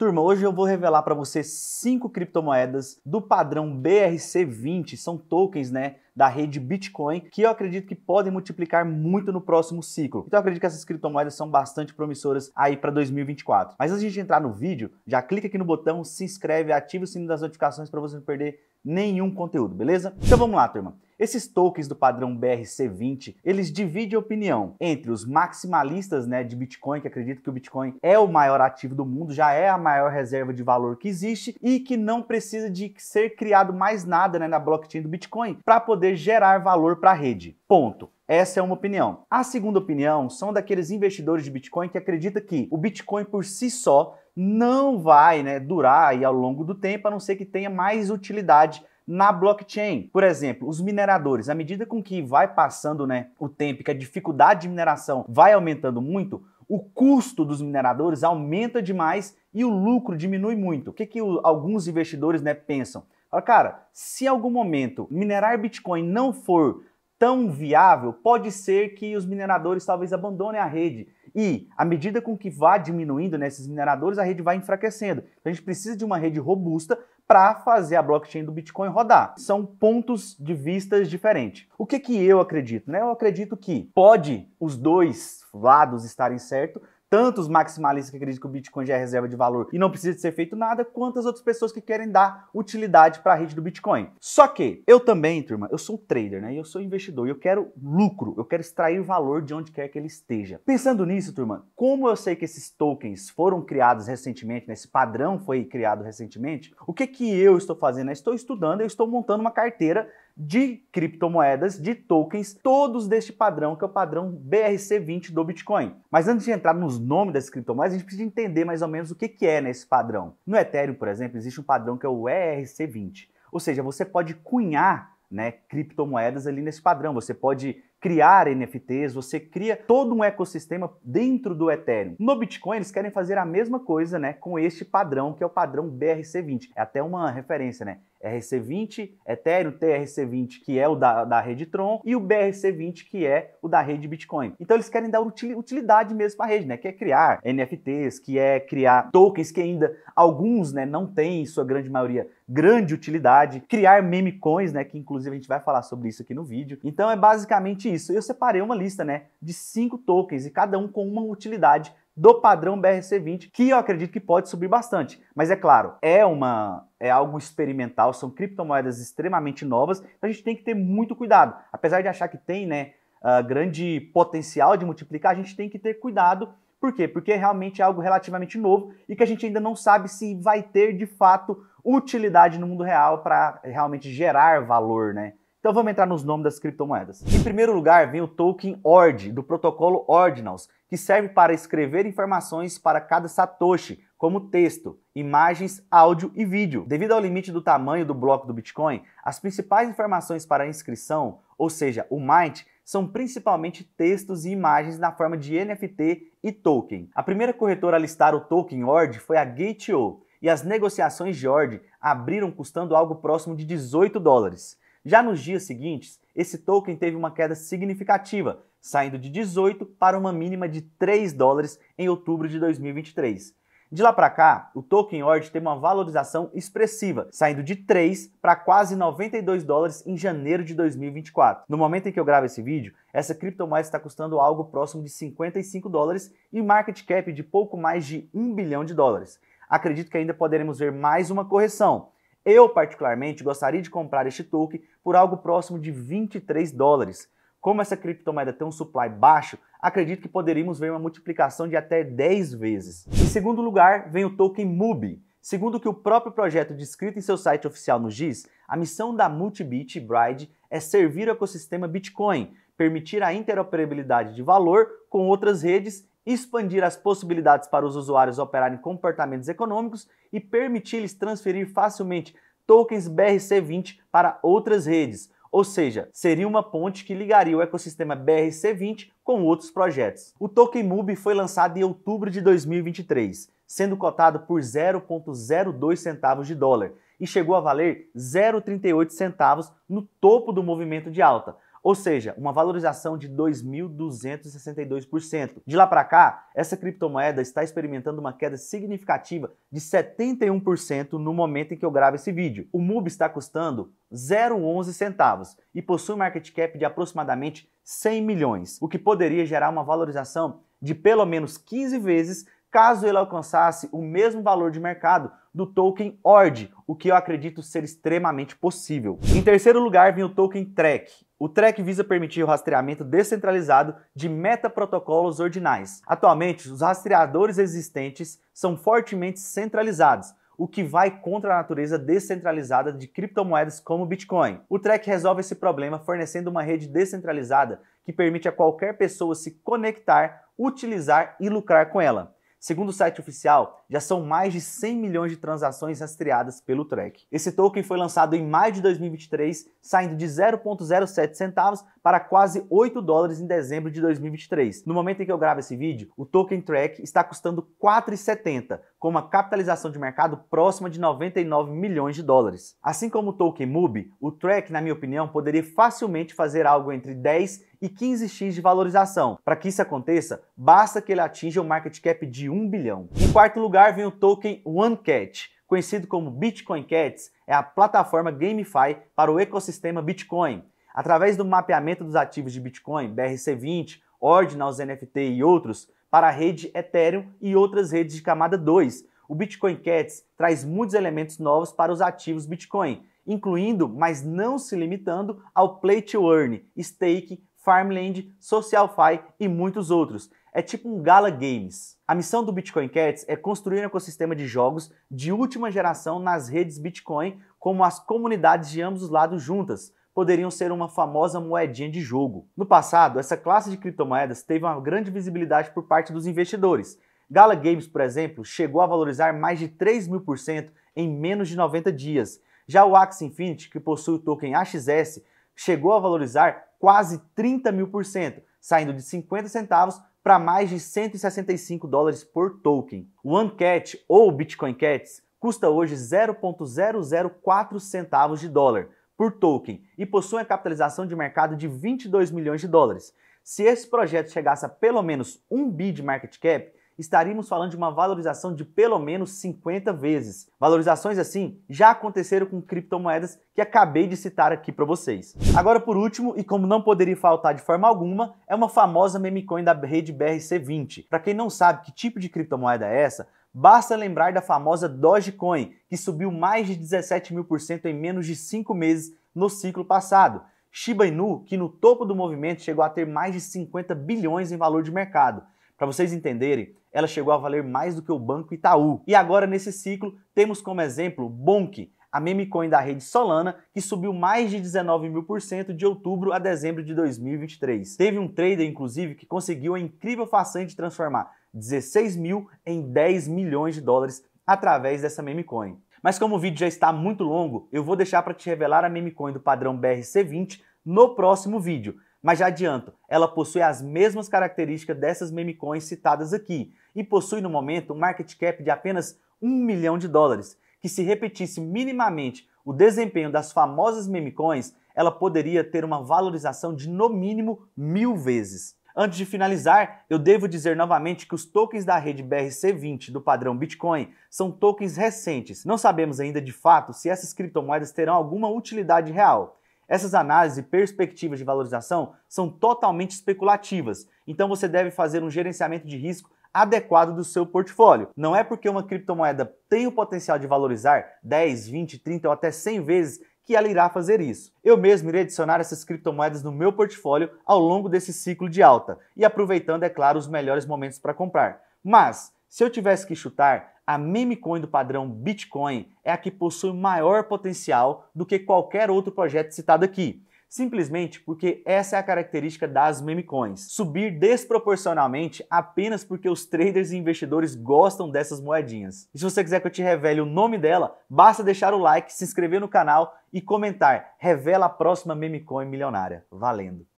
Turma, hoje eu vou revelar para você cinco criptomoedas do padrão BRC20, são tokens, né, da rede Bitcoin, que eu acredito que podem multiplicar muito no próximo ciclo. Então eu acredito que essas criptomoedas são bastante promissoras aí para 2024. Mas antes de entrar no vídeo, já clica aqui no botão, se inscreve, ativa o sininho das notificações para você não perder nenhum conteúdo, beleza? Então vamos lá, turma. Esses tokens do padrão BRC20, eles dividem opinião entre os maximalistas né, de Bitcoin, que acreditam que o Bitcoin é o maior ativo do mundo, já é a maior reserva de valor que existe e que não precisa de ser criado mais nada né, na blockchain do Bitcoin para poder gerar valor para a rede. Ponto. Essa é uma opinião. A segunda opinião são daqueles investidores de Bitcoin que acreditam que o Bitcoin por si só não vai né, durar aí ao longo do tempo, a não ser que tenha mais utilidade na blockchain. Por exemplo, os mineradores, à medida com que vai passando né, o tempo que a dificuldade de mineração vai aumentando muito, o custo dos mineradores aumenta demais e o lucro diminui muito. O que, que o, alguns investidores né, pensam? Fala, cara, se algum momento minerar Bitcoin não for tão viável, pode ser que os mineradores talvez abandonem a rede. E, à medida com que vá diminuindo nesses né, mineradores, a rede vai enfraquecendo. Então, a gente precisa de uma rede robusta para fazer a blockchain do Bitcoin rodar. São pontos de vistas diferentes. O que, que eu acredito? Né? Eu acredito que pode os dois lados estarem certos, tanto os maximalistas que acreditam que o Bitcoin já é reserva de valor e não precisa de ser feito nada, quanto as outras pessoas que querem dar utilidade para a rede do Bitcoin. Só que eu também, turma, eu sou um trader, né? Eu sou investidor e eu quero lucro, eu quero extrair valor de onde quer que ele esteja. Pensando nisso, turma, como eu sei que esses tokens foram criados recentemente, né? esse padrão foi criado recentemente, o que que eu estou fazendo? Eu estou estudando, eu estou montando uma carteira de criptomoedas, de tokens, todos deste padrão, que é o padrão BRC20 do Bitcoin. Mas antes de entrar nos nomes das criptomoedas, a gente precisa entender mais ou menos o que é nesse padrão. No Ethereum, por exemplo, existe um padrão que é o ERC20, ou seja, você pode cunhar né, criptomoedas ali nesse padrão, você pode criar NFTs, você cria todo um ecossistema dentro do Ethereum. No Bitcoin, eles querem fazer a mesma coisa, né, com este padrão, que é o padrão BRC20. É até uma referência, né? RC20, Ethereum TRC20, que é o da, da rede Tron, e o BRC20, que é o da rede Bitcoin. Então eles querem dar utilidade mesmo para a rede, né? Que é criar NFTs, que é criar tokens que ainda alguns, né, não têm, sua grande maioria, grande utilidade, criar meme coins, né, que inclusive a gente vai falar sobre isso aqui no vídeo. Então é basicamente isso. Eu separei uma lista, né, de cinco tokens e cada um com uma utilidade do padrão BRC20, que eu acredito que pode subir bastante. Mas é claro, é uma é algo experimental, são criptomoedas extremamente novas, então a gente tem que ter muito cuidado. Apesar de achar que tem, né, uh, grande potencial de multiplicar, a gente tem que ter cuidado. Por quê? Porque é realmente é algo relativamente novo e que a gente ainda não sabe se vai ter de fato utilidade no mundo real para realmente gerar valor, né? Então vamos entrar nos nomes das criptomoedas. Em primeiro lugar vem o token ORD, do protocolo Ordinals, que serve para escrever informações para cada satoshi, como texto, imagens, áudio e vídeo. Devido ao limite do tamanho do bloco do Bitcoin, as principais informações para inscrição, ou seja, o MINT, são principalmente textos e imagens na forma de NFT e token. A primeira corretora a listar o token ORD foi a Gate.io, e as negociações de ORD abriram custando algo próximo de 18 dólares. Já nos dias seguintes, esse token teve uma queda significativa, saindo de 18 para uma mínima de 3 dólares em outubro de 2023. De lá para cá, o token ORD teve uma valorização expressiva, saindo de 3 para quase 92 dólares em janeiro de 2024. No momento em que eu gravo esse vídeo, essa criptomoeda está custando algo próximo de 55 dólares e market cap de pouco mais de 1 bilhão de dólares. Acredito que ainda poderemos ver mais uma correção eu, particularmente, gostaria de comprar este token por algo próximo de 23 dólares. Como essa criptomoeda tem um supply baixo, acredito que poderíamos ver uma multiplicação de até 10 vezes. Em segundo lugar, vem o token MUBI. Segundo o que o próprio projeto descrito em seu site oficial no GIS, a missão da Multibit Bride é servir o ecossistema Bitcoin, permitir a interoperabilidade de valor com outras redes expandir as possibilidades para os usuários operarem comportamentos econômicos e permitir-lhes transferir facilmente tokens BRC20 para outras redes, ou seja, seria uma ponte que ligaria o ecossistema BRC20 com outros projetos. O token MUB foi lançado em outubro de 2023, sendo cotado por 0,02 centavos de dólar e chegou a valer 0,38 centavos no topo do movimento de alta, ou seja, uma valorização de 2.262%. De lá para cá, essa criptomoeda está experimentando uma queda significativa de 71% no momento em que eu gravo esse vídeo. O MUB está custando 0,11 centavos e possui um market cap de aproximadamente 100 milhões, o que poderia gerar uma valorização de pelo menos 15 vezes caso ele alcançasse o mesmo valor de mercado do token ORD, o que eu acredito ser extremamente possível. Em terceiro lugar vem o token TREC. O TREC visa permitir o rastreamento descentralizado de metaprotocolos ordinais. Atualmente, os rastreadores existentes são fortemente centralizados, o que vai contra a natureza descentralizada de criptomoedas como o Bitcoin. O TREC resolve esse problema fornecendo uma rede descentralizada que permite a qualquer pessoa se conectar, utilizar e lucrar com ela. Segundo o site oficial, já são mais de 100 milhões de transações rastreadas pelo Track. Esse token foi lançado em maio de 2023, saindo de 0,07 centavos para quase 8 dólares em dezembro de 2023. No momento em que eu gravo esse vídeo, o token Track está custando 4,70, com uma capitalização de mercado próxima de 99 milhões de dólares. Assim como o token MUB, o Track, na minha opinião, poderia facilmente fazer algo entre 10 e 15 x de valorização. Para que isso aconteça, basta que ele atinja um market cap de 1 bilhão. Em quarto lugar vem o token OneCat, conhecido como Bitcoin Cats, é a plataforma GameFi para o ecossistema Bitcoin. Através do mapeamento dos ativos de Bitcoin, BRC20, Ordinals NFT e outros, para a rede Ethereum e outras redes de camada 2, o Bitcoin Cats traz muitos elementos novos para os ativos Bitcoin, incluindo, mas não se limitando, ao play to earn, staking, Farmland, SocialFi e muitos outros. É tipo um gala games. A missão do Bitcoin Cats é construir um ecossistema de jogos de última geração nas redes Bitcoin, como as comunidades de ambos os lados juntas poderiam ser uma famosa moedinha de jogo. No passado, essa classe de criptomoedas teve uma grande visibilidade por parte dos investidores. Gala Games, por exemplo, chegou a valorizar mais de 3 mil por cento em menos de 90 dias. Já o Axie Infinity, que possui o token AXS, chegou a valorizar quase 30 mil por cento, saindo de 50 centavos para mais de 165 dólares por token. O OneCat ou Bitcoin Cats custa hoje 0.004 centavos de dólar por token e possui a capitalização de mercado de 22 milhões de dólares. Se esse projeto chegasse a pelo menos 1 bi de market cap, estaríamos falando de uma valorização de pelo menos 50 vezes. Valorizações assim já aconteceram com criptomoedas que acabei de citar aqui para vocês. Agora, por último, e como não poderia faltar de forma alguma, é uma famosa meme coin da rede BRC20. Para quem não sabe que tipo de criptomoeda é essa, Basta lembrar da famosa Dogecoin, que subiu mais de 17 mil por cento em menos de 5 meses no ciclo passado. Shiba Inu, que no topo do movimento chegou a ter mais de 50 bilhões em valor de mercado. Para vocês entenderem, ela chegou a valer mais do que o Banco Itaú. E agora, nesse ciclo, temos como exemplo Bonk, a memecoin da rede Solana, que subiu mais de 19 mil por cento de outubro a dezembro de 2023. Teve um trader, inclusive, que conseguiu a incrível façanha de transformar 16 mil em 10 milhões de dólares através dessa memecoin. Mas como o vídeo já está muito longo, eu vou deixar para te revelar a memecoin do padrão BRC20 no próximo vídeo. Mas já adianto, ela possui as mesmas características dessas memecoins citadas aqui e possui no momento um market cap de apenas 1 milhão de dólares, que se repetisse minimamente o desempenho das famosas memecoins, ela poderia ter uma valorização de no mínimo mil vezes. Antes de finalizar, eu devo dizer novamente que os tokens da rede BRC20 do padrão Bitcoin são tokens recentes. Não sabemos ainda de fato se essas criptomoedas terão alguma utilidade real. Essas análises e perspectivas de valorização são totalmente especulativas, então você deve fazer um gerenciamento de risco adequado do seu portfólio. Não é porque uma criptomoeda tem o potencial de valorizar 10, 20, 30 ou até 100 vezes que ela irá fazer isso. Eu mesmo irei adicionar essas criptomoedas no meu portfólio ao longo desse ciclo de alta e aproveitando, é claro, os melhores momentos para comprar. Mas se eu tivesse que chutar, a memecoin do padrão Bitcoin é a que possui maior potencial do que qualquer outro projeto citado aqui. Simplesmente porque essa é a característica das memecoins. Subir desproporcionalmente apenas porque os traders e investidores gostam dessas moedinhas. E se você quiser que eu te revele o nome dela, basta deixar o like, se inscrever no canal e comentar. Revela a próxima memecoin milionária. Valendo!